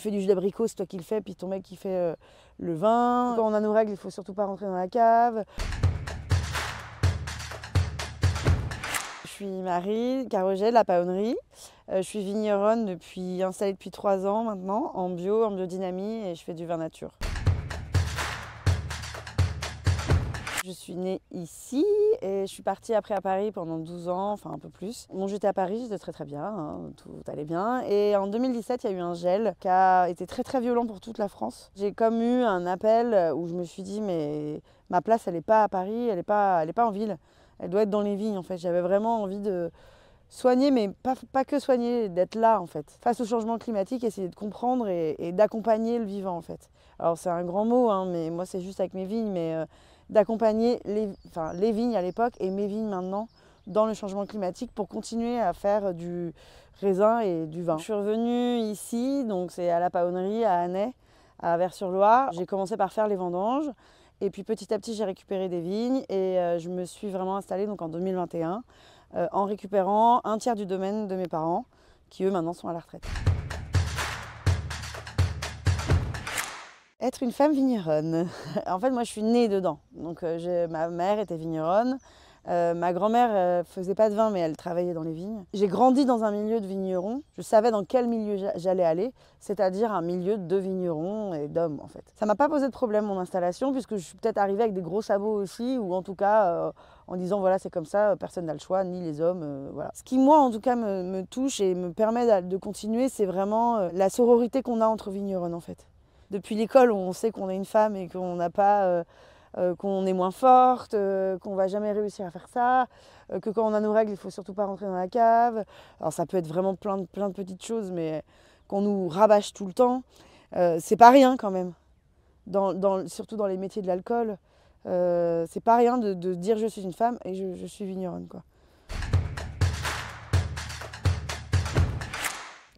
fais du jus d'abricot, c'est toi qui le fais, puis ton mec qui fait euh, le vin. Quand on a nos règles, il faut surtout pas rentrer dans la cave. Je suis Marie Caroget la Paonnerie. Euh, je suis vigneronne depuis installée depuis trois ans maintenant en bio, en biodynamie et je fais du vin nature. Je suis née ici et je suis partie après à Paris pendant 12 ans, enfin un peu plus. Mon j'étais à Paris, j'étais très très bien, hein, tout allait bien. Et en 2017, il y a eu un gel qui a été très très violent pour toute la France. J'ai comme eu un appel où je me suis dit, mais ma place, elle n'est pas à Paris, elle n'est pas, elle pas en ville, elle doit être dans les vignes en fait. J'avais vraiment envie de soigner, mais pas, pas que soigner, d'être là en fait. Face au changement climatique, essayer de comprendre et, d'accompagner le vivant en fait. Alors c'est un grand mot, hein, mais moi c'est juste avec mes vignes, mais euh, d'accompagner les, vignes à l'époque et mes vignes maintenant dans le changement climatique pour continuer à faire du raisin et du vin. Je suis revenue ici, donc c'est à la Paonnerie, à Annay, à Vers-sur-Loire. J'ai commencé par faire les vendanges et puis petit à petit j'ai récupéré des vignes et euh, je me suis vraiment installée donc en 2021 euh, en récupérant un tiers du domaine de mes parents qui eux maintenant sont à la retraite. Être une femme vigneronne. en fait, moi, je suis née dedans. Donc, euh, ma mère était vigneronne. Euh, ma grand-mère euh, faisait pas de vin, mais elle travaillait dans les vignes. J'ai grandi dans un milieu de vignerons. Je savais dans quel milieu j'allais aller, c'est-à-dire un milieu de vignerons et d'hommes, en fait. Ça m'a pas posé de problème mon installation, puisque je suis peut-être arrivée avec des gros sabots aussi, ou en tout cas en disant voilà, c'est comme ça, personne n'a le choix, ni les hommes. voilà. Ce qui, moi, en tout cas, me, me touche et me permet de continuer, c'est vraiment la sororité qu'on a entre vigneronnes, en fait depuis l'école, on sait qu'on est une femme et qu'on n'a pas. Euh, euh, qu'on est moins forte, qu'on euh, qu'on va jamais réussir à faire ça, que quand on a nos règles, il faut surtout pas rentrer dans la cave. Alors ça peut être vraiment plein de, plein de petites choses, mais qu'on nous rabâche tout le temps, c'est pas rien quand même. Dans, surtout dans les métiers de l'alcool, c'est pas rien de, dire je suis une femme et je, je suis vigneronne quoi.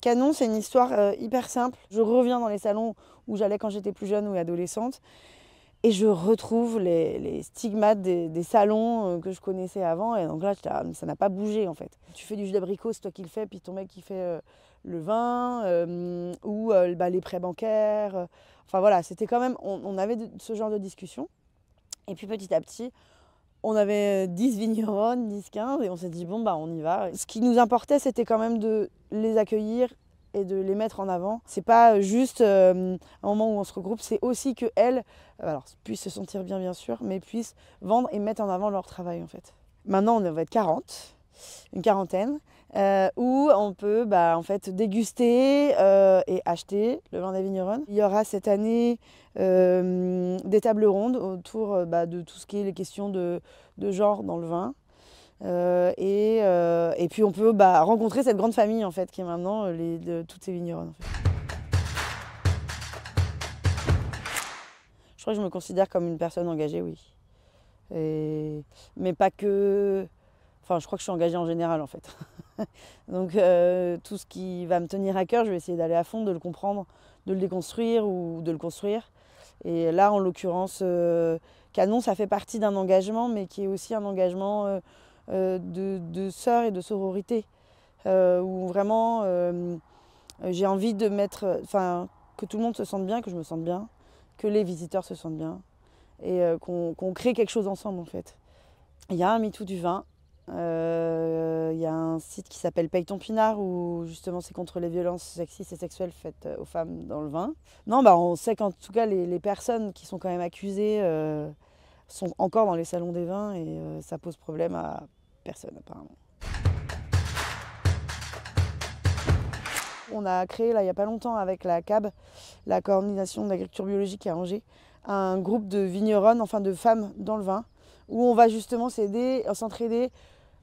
Canon, c'est une histoire euh, hyper simple. Je reviens dans les salons où j'allais quand j'étais plus jeune ou adolescente. Et je retrouve les, stigmates des, salons euh, que je connaissais avant. Et donc là, ah, ça n'a pas bougé en fait. Tu fais du jus d'abricot, c'est toi qui le fais, puis ton mec qui fait euh, le vin, ou les prêts bancaires. Enfin voilà, c'était quand même, on, avait ce genre de discussion. Et puis petit à petit, on avait 10 vignerons, 10, 15, et on s'est dit, bon, bah, on y va. Ce qui nous importait, c'était quand même de les accueillir et de les mettre en avant. C'est pas juste euh, un moment où on se regroupe, c'est aussi que euh, puissent se sentir bien, bien sûr, mais puissent vendre et mettre en avant leur travail, en fait. Maintenant, on va être 40, une quarantaine, euh, où on peut bah, en fait déguster euh, et acheter le vin des vignerons. Il y aura cette année euh, des tables rondes autour bah, de tout ce qui est les questions de, genre dans le vin. Et, puis on peut bah, rencontrer cette grande famille en fait qui est maintenant les, toutes ces vignerons. Je crois que je me considère comme une personne engagée, oui. Mais pas que. Enfin, je crois que je suis engagée en général en fait. Donc euh, tout ce qui va me tenir à cœur, je vais essayer d'aller à fond, de le comprendre, de le déconstruire ou de le construire. Et là, en l'occurrence, euh, Canon, ça fait partie d'un engagement, mais qui est aussi un engagement euh, de, de sœur et de sororité, où vraiment j'ai envie de mettre, enfin, que tout le monde se sente bien, que je me sente bien, que les visiteurs se sentent bien, et qu'on crée quelque chose ensemble en fait. Il y a un MeToo du vin, il euh, y a un site qui s'appelle Paye ton pinard où justement c'est contre les violences sexistes et sexuelles faites euh, aux femmes dans le vin. Non, bah on sait qu'en tout cas les, personnes qui sont quand même accusées euh, sont encore dans les salons des vins et ça pose problème à personne apparemment. On a créé là il n'y a pas longtemps avec la CAB, la coordination d'agriculture biologique à Angers, un groupe de vigneronnes, enfin de femmes dans le vin, où on va justement s'aider, s'entraider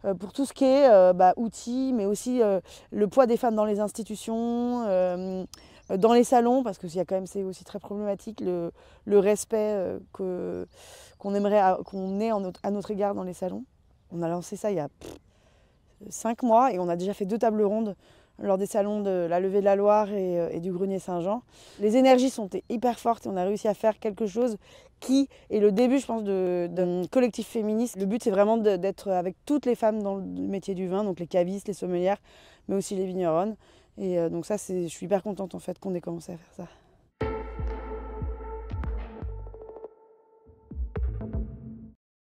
euh, pour tout ce qui est euh, bah, outils, mais aussi euh, le poids des femmes dans les institutions, dans les salons, parce que y quand même, c'est aussi très problématique, le, respect qu'on aimerait qu'on ait à notre égard dans les salons. On a lancé ça il y a cinq mois et on a déjà fait deux tables rondes lors des salons de la levée de la Loire euh, et, du grenier Saint-Jean. Les énergies sont hyper fortes et on a réussi à faire quelque chose qui est le début, je pense, d'un collectif féministe. Le but, c'est vraiment d'être avec toutes les femmes dans le métier du vin, donc les cavistes, les sommelières, mais aussi les vigneronnes. Et euh, donc ça, je suis hyper contente en fait qu'on ait commencé à faire ça.